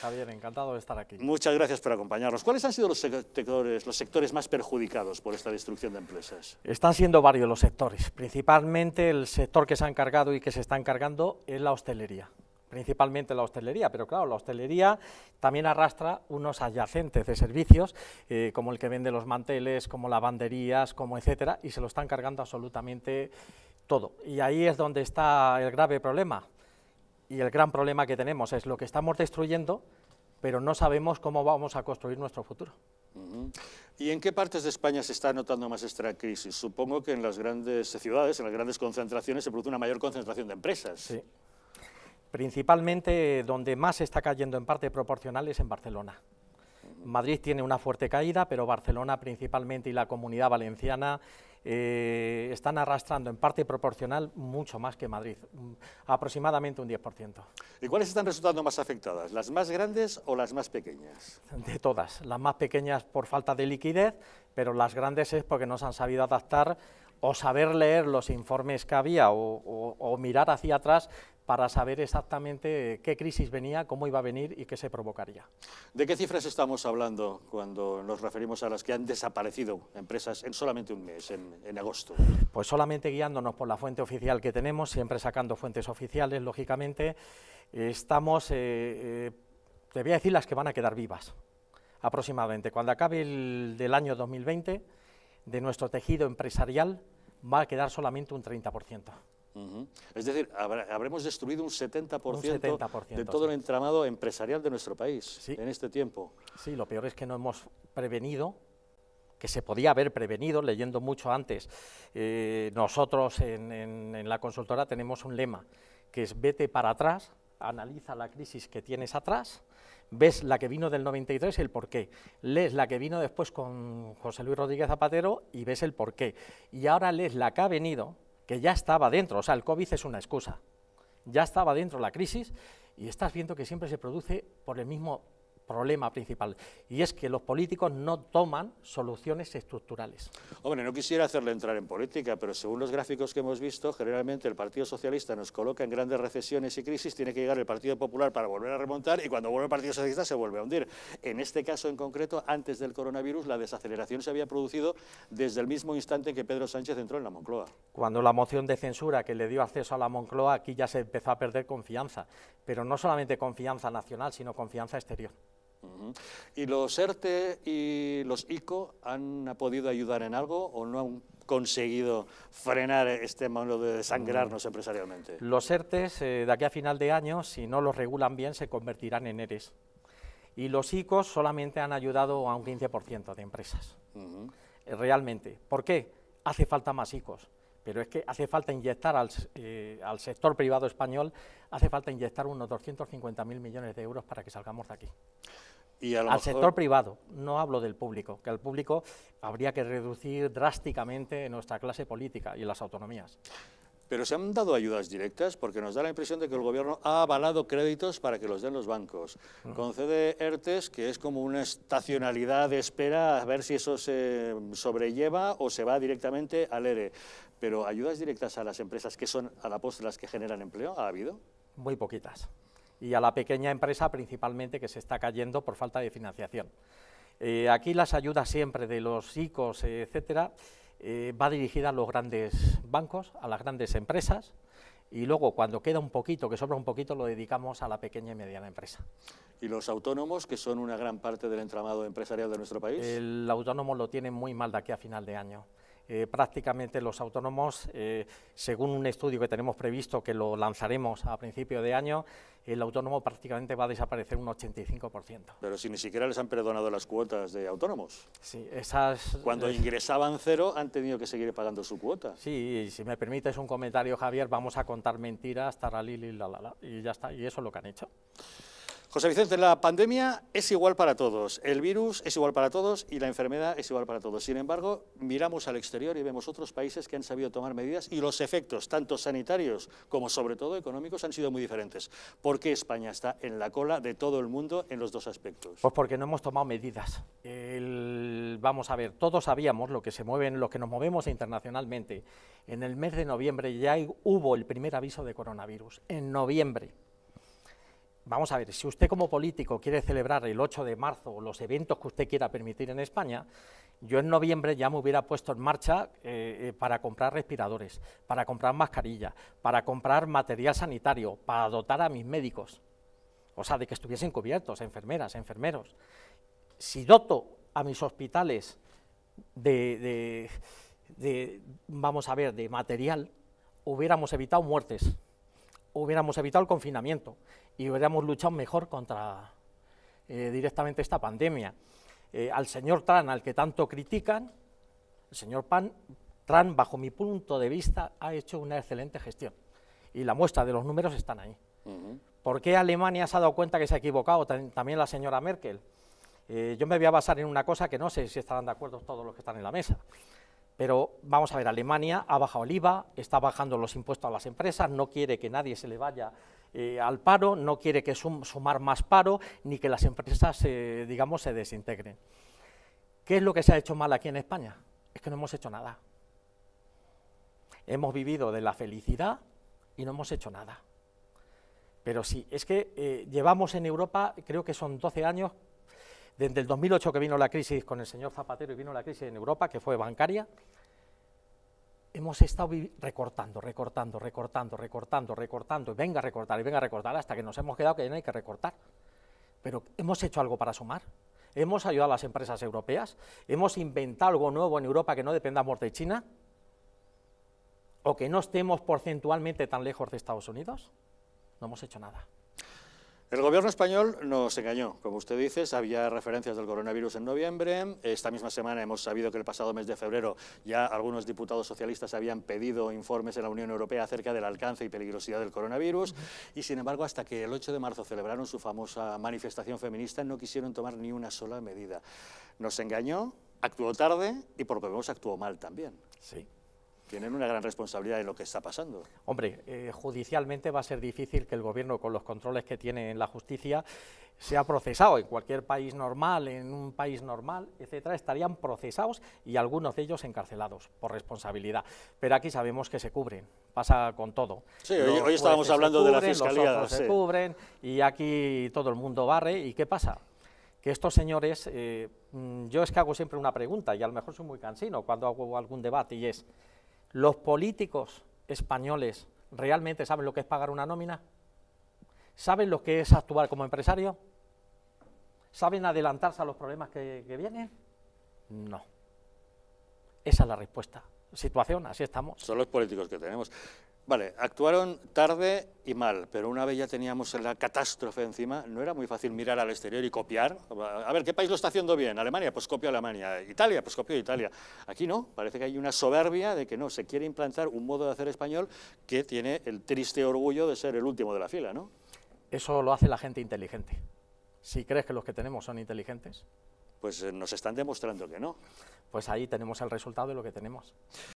Javier, encantado de estar aquí. Muchas gracias por acompañarnos. ¿Cuáles han sido los sectores, los sectores más perjudicados por esta destrucción de empresas? Están siendo varios los sectores. Principalmente el sector que se ha encargado y que se está encargando es la hostelería principalmente la hostelería, pero claro, la hostelería también arrastra unos adyacentes de servicios, eh, como el que vende los manteles, como lavanderías, como etcétera, y se lo están cargando absolutamente todo. Y ahí es donde está el grave problema, y el gran problema que tenemos es lo que estamos destruyendo, pero no sabemos cómo vamos a construir nuestro futuro. ¿Y en qué partes de España se está notando más esta crisis? Supongo que en las grandes ciudades, en las grandes concentraciones, se produce una mayor concentración de empresas. Sí. Principalmente donde más está cayendo en parte proporcional es en Barcelona. Madrid tiene una fuerte caída, pero Barcelona principalmente y la comunidad valenciana eh, están arrastrando en parte proporcional mucho más que Madrid, mm, aproximadamente un 10%. ¿Y cuáles están resultando más afectadas, las más grandes o las más pequeñas? De todas, las más pequeñas por falta de liquidez, pero las grandes es porque no se han sabido adaptar o saber leer los informes que había o mirar hacia atrás para saber exactamente qué crisis venía, cómo iba a venir y qué se provocaría. ¿De qué cifras estamos hablando cuando nos referimos a las que han desaparecido empresas en solamente un mes, en, agosto? Pues solamente guiándonos por la fuente oficial que tenemos, siempre sacando fuentes oficiales, lógicamente, estamos, eh, eh, te voy a decir las que van a quedar vivas, aproximadamente. Cuando acabe el del año 2020, de nuestro tejido empresarial va a quedar solamente un 30%. Es decir, habremos destruido un 70%, de todo el entramado empresarial de nuestro país en este tiempo. Sí, lo peor es que no hemos prevenido que se podía haber prevenido leyendo mucho antes. Eh, nosotros en, la consultora tenemos un lema, que es vete para atrás, analiza la crisis que tienes atrás, ves la que vino del 93, y el por qué, lees la que vino después con José Luis Rodríguez Zapatero y ves el porqué Y ahora lees la que ha venido que ya estaba dentro, o sea, el COVID es una excusa, ya estaba dentro la crisis y estás viendo que siempre se produce por el mismo problema principal, y es que los políticos no toman soluciones estructurales. Hombre, no quisiera hacerle entrar en política, pero según los gráficos que hemos visto, generalmente el Partido Socialista nos coloca en grandes recesiones y crisis, tiene que llegar el Partido Popular para volver a remontar, y cuando vuelve el Partido Socialista se vuelve a hundir. En este caso en concreto, antes del coronavirus, la desaceleración se había producido desde el mismo instante en que Pedro Sánchez entró en la Moncloa. Cuando la moción de censura que le dio acceso a la Moncloa, aquí ya se empezó a perder confianza, pero no solamente confianza nacional, sino confianza exterior. ¿Y los ERTE y los ICO han podido ayudar en algo o no han conseguido frenar este modo de desangrarnos mm. empresarialmente? Los ERTE, eh, de aquí a final de año, si no los regulan bien, se convertirán en ERES. Y los ICO solamente han ayudado a un 15% de empresas. Eh, realmente. ¿Por qué? Hace falta más ICOs. Pero es que hace falta inyectar al, eh, al sector privado español, hace falta inyectar unos 250.000 millones de euros para que salgamos de aquí al sector privado, no hablo del público, que al público habría que reducir drásticamente nuestra clase política y las autonomías. Pero se han dado ayudas directas porque nos da la impresión de que el gobierno ha avalado créditos para que los den los bancos. Mm. Concede ERTES, que es como una estacionalidad de espera a ver si eso se sobrelleva o se va directamente al ERE. Pero ayudas directas a las empresas que son a la postre las que generan empleo, ¿ha habido? Muy poquitas y a la pequeña empresa principalmente que se está cayendo por falta de financiación. Eh, aquí las ayudas siempre de los ICOs, eh, etcétera, eh, va dirigida a los grandes bancos, a las grandes empresas, y luego cuando queda un poquito, que sobra un poquito, lo dedicamos a la pequeña y mediana empresa. ¿Y los autónomos, que son una gran parte del entramado empresarial de nuestro país? El autónomo lo tiene muy mal de aquí a final de año. Eh, prácticamente los autónomos, eh, según un estudio que tenemos previsto que lo lanzaremos a principio de año, el autónomo prácticamente va a desaparecer un 85%. Pero si ni siquiera les han perdonado las cuotas de autónomos. Sí, esas... Cuando eh, ingresaban cero han tenido que seguir pagando su cuota. Sí, y si me permites un comentario, Javier, vamos a contar mentiras, taralil la, la, y ya está, y eso es lo que han hecho. José Vicente, la pandemia es igual para todos, el virus es igual para todos y la enfermedad es igual para todos. Sin embargo, miramos al exterior y vemos otros países que han sabido tomar medidas y los efectos, tanto sanitarios como sobre todo económicos, han sido muy diferentes. ¿Por qué España está en la cola de todo el mundo en los dos aspectos? Pues porque no hemos tomado medidas. vamos a ver, todos sabíamos lo que se mueven, lo que nos movemos internacionalmente. En el mes de noviembre ya hubo el primer aviso de coronavirus, en noviembre vamos a ver, si usted como político quiere celebrar el 8 de marzo los eventos que usted quiera permitir en España, yo en noviembre ya me hubiera puesto en marcha eh, eh, para comprar respiradores, para comprar mascarillas, para comprar material sanitario, para dotar a mis médicos. O sea, de que estuviesen cubiertos, enfermeras, enfermeros. Si doto a mis hospitales de vamos a ver, de material, hubiéramos evitado muertes hubiéramos evitado el confinamiento y hubiéramos luchado mejor contra eh, directamente esta pandemia. Eh, al señor Tran, al que tanto critican, el señor Pan, Tran, bajo mi punto de vista, ha hecho una excelente gestión. Y la muestra de los números están ahí. ¿Por qué Alemania se ha dado cuenta que se ha equivocado? También la señora Merkel. Eh, yo me voy a basar en una cosa que no sé si estarán de acuerdo todos los que están en la mesa. Pero vamos a ver, Alemania ha bajado el IVA, está bajando los impuestos a las empresas, no quiere que nadie se le vaya eh, al paro, no quiere que sumar más paro, ni que las empresas, eh, digamos, se desintegren. ¿Qué es lo que se ha hecho mal aquí en España? Es que no hemos hecho nada. Hemos vivido de la felicidad y no hemos hecho nada. Pero sí, es que eh, llevamos en Europa, creo que son 12 años, desde el 2008 que vino la crisis con el señor Zapatero y vino la crisis en Europa, que fue bancaria, hemos estado recortando, recortando, recortando, recortando, recortando, y venga a recortar, y venga a recortar, hasta que nos hemos quedado que ya no hay que recortar. Pero hemos hecho algo para sumar. Hemos ayudado a las empresas europeas, hemos inventado algo nuevo en Europa que no dependamos de China, o que no estemos porcentualmente tan lejos de Estados Unidos. No hemos hecho nada. El gobierno español nos engañó, como usted dice, había referencias del coronavirus en noviembre, esta misma semana hemos sabido que el pasado mes de febrero ya algunos diputados socialistas habían pedido informes en la Unión Europea acerca del alcance y peligrosidad del coronavirus y sin embargo hasta que el 8 de marzo celebraron su famosa manifestación feminista no quisieron tomar ni una sola medida. Nos engañó, actuó tarde y por lo que actuó mal también. Sí tienen una gran responsabilidad en lo que está pasando. Hombre, eh, judicialmente va a ser difícil que el gobierno, con los controles que tiene en la justicia, sea procesado. En cualquier país normal, en un país normal, etcétera, estarían procesados y algunos de ellos encarcelados por responsabilidad. Pero aquí sabemos que se cubren, pasa con todo. Sí, hoy, estábamos hablando de la fiscalía. Los se cubren y aquí todo el mundo barre. ¿Y qué pasa? que estos señores, eh, mm, yo es que hago siempre una pregunta y a lo mejor soy muy cansino cuando hago algún debate y es, ¿Los políticos españoles realmente saben lo que es pagar una nómina? ¿Saben lo que es actuar como empresario? ¿Saben adelantarse a los problemas que, vienen? No. Esa es la respuesta. Situación, así estamos. Son los políticos que tenemos. Vale, actuaron tarde y mal, pero una vez ya teníamos la catástrofe encima, no era muy fácil mirar al exterior y copiar. A ver, ¿qué país lo está haciendo bien? Alemania, pues copio a Alemania. Italia, pues copio a Italia. Aquí no, parece que hay una soberbia de que no, se quiere implantar un modo de hacer español que tiene el triste orgullo de ser el último de la fila, ¿no? Eso lo hace la gente inteligente. Si crees que los que tenemos son inteligentes. Pues eh, nos están demostrando que no. Pues ahí tenemos el resultado de lo que tenemos.